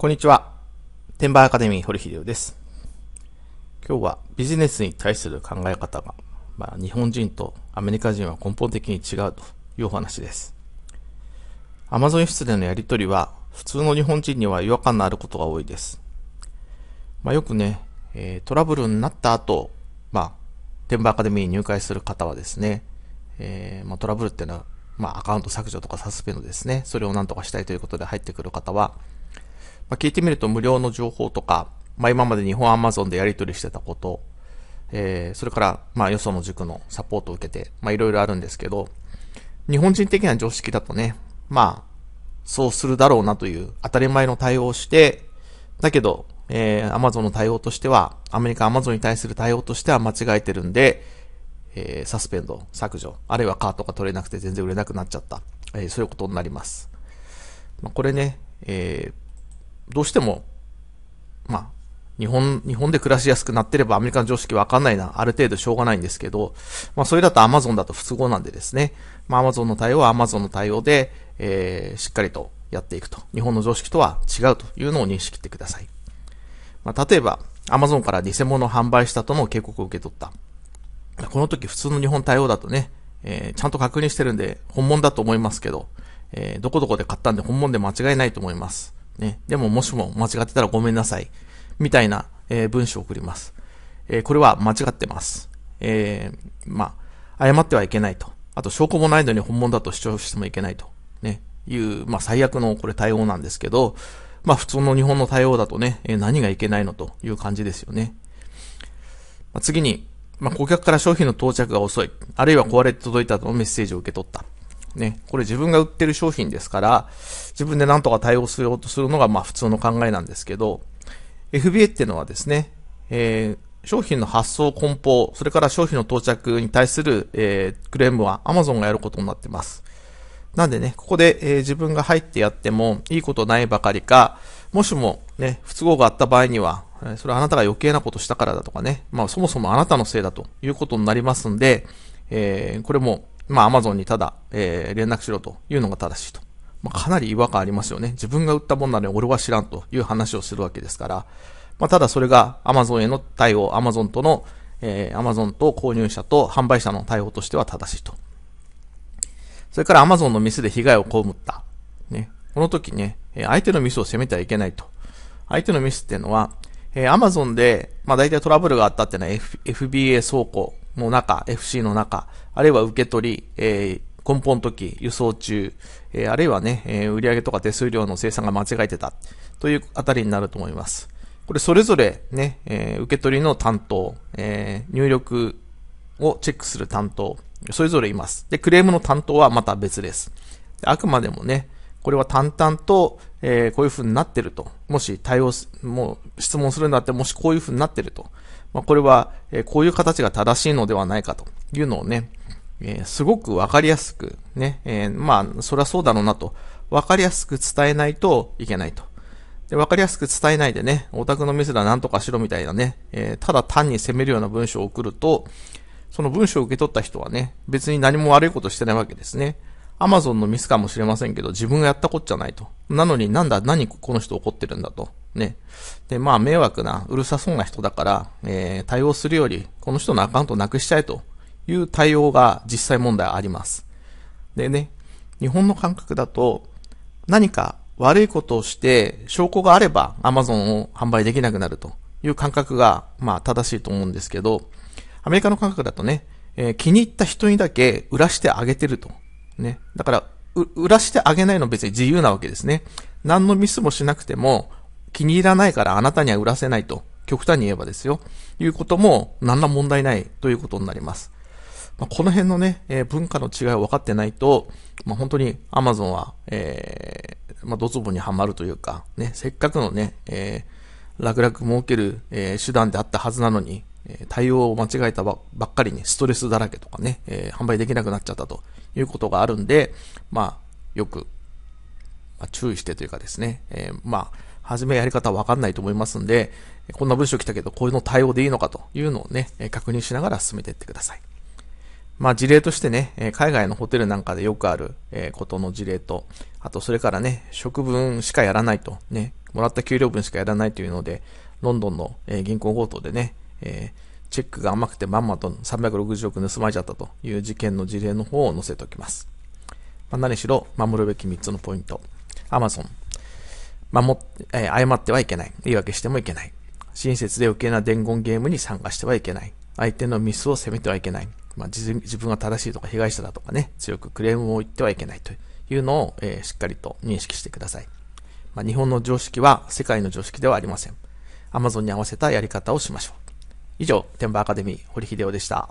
こんにちは。テンバーアカデミー堀秀夫です。今日はビジネスに対する考え方が、まあ、日本人とアメリカ人は根本的に違うというお話です。アマゾン室でのやりとりは、普通の日本人には違和感のあることが多いです。まあ、よくね、えトラブルになった後、まあ、テンバーアカデミーに入会する方はですね、えー、まあ、トラブルっていうのは、まあ、アカウント削除とかサスペンドですね、それをなんとかしたいということで入ってくる方は、まあ、聞いてみると無料の情報とか、まあ、今まで日本アマゾンでやり取りしてたこと、えー、それから、まあ、よその塾のサポートを受けて、まあ、いろいろあるんですけど、日本人的な常識だとね、まあ、そうするだろうなという当たり前の対応をして、だけど、えー、Amazon の対応としては、アメリカ Amazon に対する対応としては間違えてるんで、えー、サスペンド、削除、あるいはカートが取れなくて全然売れなくなっちゃった。えー、そういうことになります。まあ、これね、えー、どうしても、まあ、日本、日本で暮らしやすくなってればアメリカの常識わかんないな、ある程度しょうがないんですけど、まあそれだと Amazon だと不都合なんでですね、まあ Amazon の対応は Amazon の対応で、えー、しっかりとやっていくと。日本の常識とは違うというのを認識してください。まあ例えば、Amazon から偽物を販売したとの警告を受け取った。この時普通の日本対応だとね、えー、ちゃんと確認してるんで本物だと思いますけど、えー、どこどこで買ったんで本物で間違いないと思います。ね、でももしも間違ってたらごめんなさい。みたいな、えー、文章を送ります。えー、これは間違ってます。えー、まあ、謝ってはいけないと。あと、証拠もないのに本物だと主張してもいけないと。ね、いう、まあ、最悪のこれ対応なんですけど、まあ、普通の日本の対応だとね、え何がいけないのという感じですよね。まあ、次に、まあ、顧客から商品の到着が遅い、あるいは壊れて届いたとのメッセージを受け取った。ね、これ自分が売ってる商品ですから、自分でなんとか対応しようとするのがまあ普通の考えなんですけど、FBA っていうのはですね、えー、商品の発送梱包、それから商品の到着に対する、えー、クレームは Amazon がやることになってます。なんでね、ここで、えー、自分が入ってやってもいいことないばかりか、もしもね、不都合があった場合には、それはあなたが余計なことしたからだとかね、まあそもそもあなたのせいだということになりますんで、えー、これもまあアマゾンにただ、えー、連絡しろというのが正しいと。まあ、かなり違和感ありますよね。自分が売ったもんなのに俺は知らんという話をするわけですから。まあ、ただそれがアマゾンへの対応、アマゾンとの、えー、アマゾンと購入者と販売者の対応としては正しいと。それからアマゾンのミスで被害を被った。ね。この時ね、え、相手のミスを責めてはいけないと。相手のミスっていうのは、えー、アマゾンで、まあ、大体トラブルがあったっていうのは、F、b a 走行の中、FC の中、あるいは受け取り、えー、根本の時、輸送中、えー、あるいはね、えー、売上とか手数料の生産が間違えてた、というあたりになると思います。これそれぞれね、えー、受け取りの担当、えー、入力をチェックする担当、それぞれいます。で、クレームの担当はまた別です。あくまでもね、これは淡々と、えー、こういう風になってると。もし対応もう質問するんだって、もしこういう風になってると。まあ、これは、えこういう形が正しいのではないかというのをね、えー、すごくわかりやすくね、えー、まあ、そりゃそうだろうなと、わかりやすく伝えないといけないと。で、わかりやすく伝えないでね、オタクのミスだなんとかしろみたいなね、えー、ただ単に責めるような文章を送ると、その文章を受け取った人はね、別に何も悪いことしてないわけですね。アマゾンのミスかもしれませんけど、自分がやったこっちゃないと。なのになんだ、何この人怒ってるんだと。ね。で、まあ、迷惑な、うるさそうな人だから、えー、対応するより、この人のアカウントなくしちゃえという対応が実際問題あります。でね、日本の感覚だと、何か悪いことをして証拠があればアマゾンを販売できなくなるという感覚が、まあ、正しいと思うんですけど、アメリカの感覚だとね、えー、気に入った人にだけ売らしてあげてると。ね。だから、売らしてあげないの別に自由なわけですね。何のミスもしなくても、気に入らないからあなたには売らせないと、極端に言えばですよ、いうことも何ら問題ないということになります。まあ、この辺のね、えー、文化の違いを分かってないと、まあ、本当に Amazon は、えー、まあ、ドツボにはまるというか、ね、せっかくのね、えー、楽々儲ける、えー、手段であったはずなのに、え対応を間違えたばっかりにストレスだらけとかね、え販売できなくなっちゃったということがあるんで、まあ、よく、ま注意してというかですね、えまあ、じめやり方わかんないと思いますんで、こんな文章来たけど、こういうの対応でいいのかというのをね、確認しながら進めていってください。まあ事例としてね、海外のホテルなんかでよくあることの事例と、あとそれからね、職分しかやらないと、ね、もらった給料分しかやらないというので、ロンドンの銀行強盗でね、チェックが甘くてまんまと360億盗まれちゃったという事件の事例の方を載せておきます。まあ、何しろ守るべき3つのポイント。Amazon、守って、えー、ってはいけない。言い訳してもいけない。親切で余計な伝言ゲームに参加してはいけない。相手のミスを責めてはいけない。まあ、自分が正しいとか被害者だとかね、強くクレームを言ってはいけないというのを、えー、しっかりと認識してください。まあ、日本の常識は世界の常識ではありません。Amazon に合わせたやり方をしましょう。以上、天馬アカデミー、堀秀夫でした。